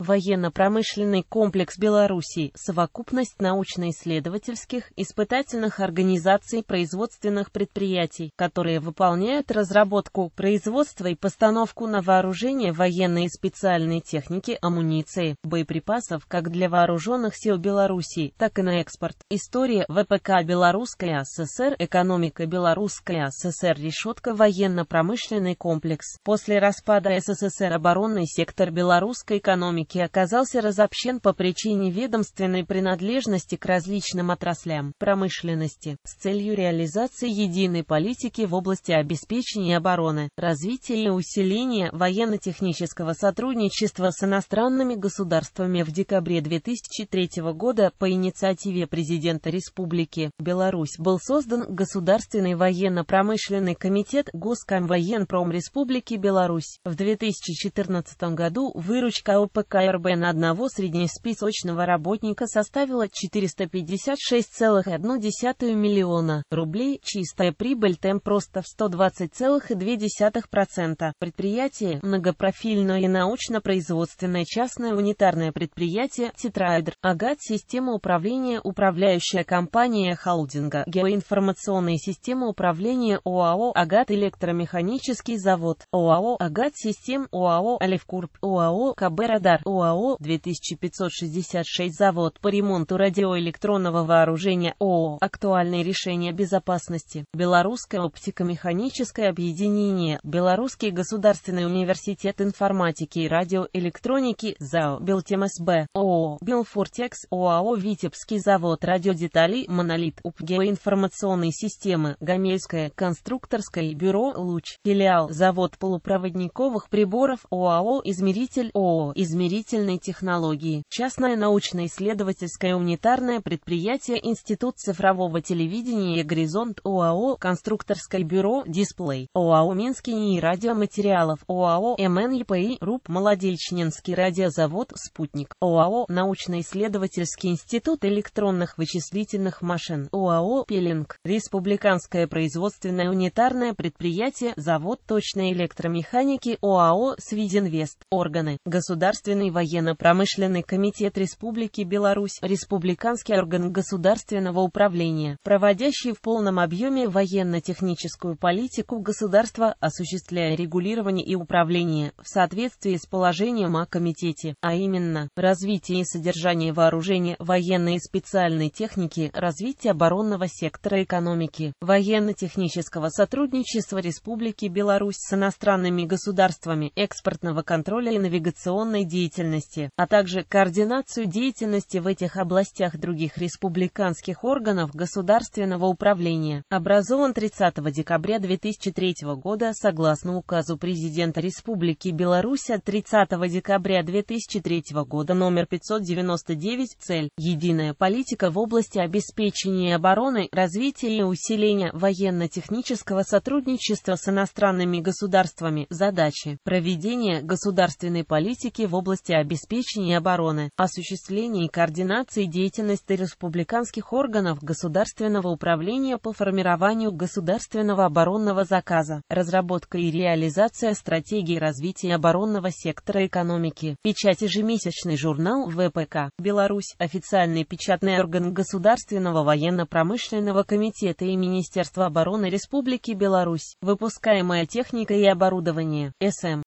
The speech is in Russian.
Военно-промышленный комплекс Беларуси, совокупность научно-исследовательских, испытательных организаций производственных предприятий, которые выполняют разработку, производство и постановку на вооружение военной и специальной техники, амуниции, боеприпасов как для вооруженных сил Беларуси, так и на экспорт. История ВПК Белорусская ССР, экономика Белорусская ССР, решетка военно-промышленный комплекс. После распада СССР оборонный сектор белорусской экономики науки оказался разобщен по причине ведомственной принадлежности к различным отраслям промышленности с целью реализации единой политики в области обеспечения обороны, развития и усиления военно-технического сотрудничества с иностранными государствами в декабре 2003 года по инициативе президента Республики Беларусь был создан Государственный военно-промышленный комитет Госкомвоенпром Республики Беларусь. В 2014 году выручка ОПК ФАРБ на одного среднесписочного работника составила 456,1 миллиона рублей, чистая прибыль темп просто в 120,2%. Предприятие, многопрофильное и научно-производственное частное унитарное предприятие «Тетраэдр», «Агат» система управления управляющая компания холдинга, Геоинформационные системы управления ОАО «Агат» электромеханический завод, ОАО «Агат» систем ОАО «Алевкурб», ОАО «КБ Радар», ОАО 2566 завод по ремонту радиоэлектронного вооружения ООО «Актуальные решения безопасности», Белорусское оптико-механическое объединение, Белорусский государственный университет информатики и радиоэлектроники, ЗАО «Белтемсб», ООО «Белфортекс», ОАО «Витебский завод радиодеталей», «Монолит», УПГЕО информационные системы, Гамельское конструкторское бюро «Луч», филиал «Завод полупроводниковых приборов», ОАО «Измеритель», ООО «Измеритель», строительной технологии, частное научно-исследовательское унитарное предприятие Институт цифрового телевидения «Горизонт» ОАО «Конструкторское бюро», «Дисплей», ОАО «Минский НИИ радиоматериалов», ОАО «МНИПИ», «РУП», «Молодельчнинский радиозавод», «Спутник», ОАО «Научно-исследовательский институт электронных вычислительных машин», ОАО «Пилинг», Республиканское производственное унитарное предприятие, завод точной электромеханики, ОАО «Свидинвест», органы, государственные Следственный военно-промышленный комитет Республики Беларусь, республиканский орган государственного управления, проводящий в полном объеме военно-техническую политику государства, осуществляя регулирование и управление в соответствии с положением о комитете, а именно, развитие и содержание вооружения, военной и специальной техники, развитие оборонного сектора экономики, военно-технического сотрудничества Республики Беларусь с иностранными государствами, экспортного контроля и навигационной деятельности деятельности, а также координацию деятельности в этих областях других республиканских органов государственного управления, образован 30 декабря 2003 года согласно указу президента Республики Беларусь 30 декабря 2003 года номер 599 «Цель. Единая политика в области обеспечения обороны, развития и усиления военно-технического сотрудничества с иностранными государствами. Задачи. Проведение государственной политики в области области обеспечения обороны, осуществления и координации деятельности республиканских органов государственного управления по формированию государственного оборонного заказа, разработка и реализация стратегии развития оборонного сектора экономики, печать ежемесячный журнал ВПК, Беларусь, официальный печатный орган Государственного военно-промышленного комитета и Министерства обороны Республики Беларусь, выпускаемая техника и оборудование, СМ.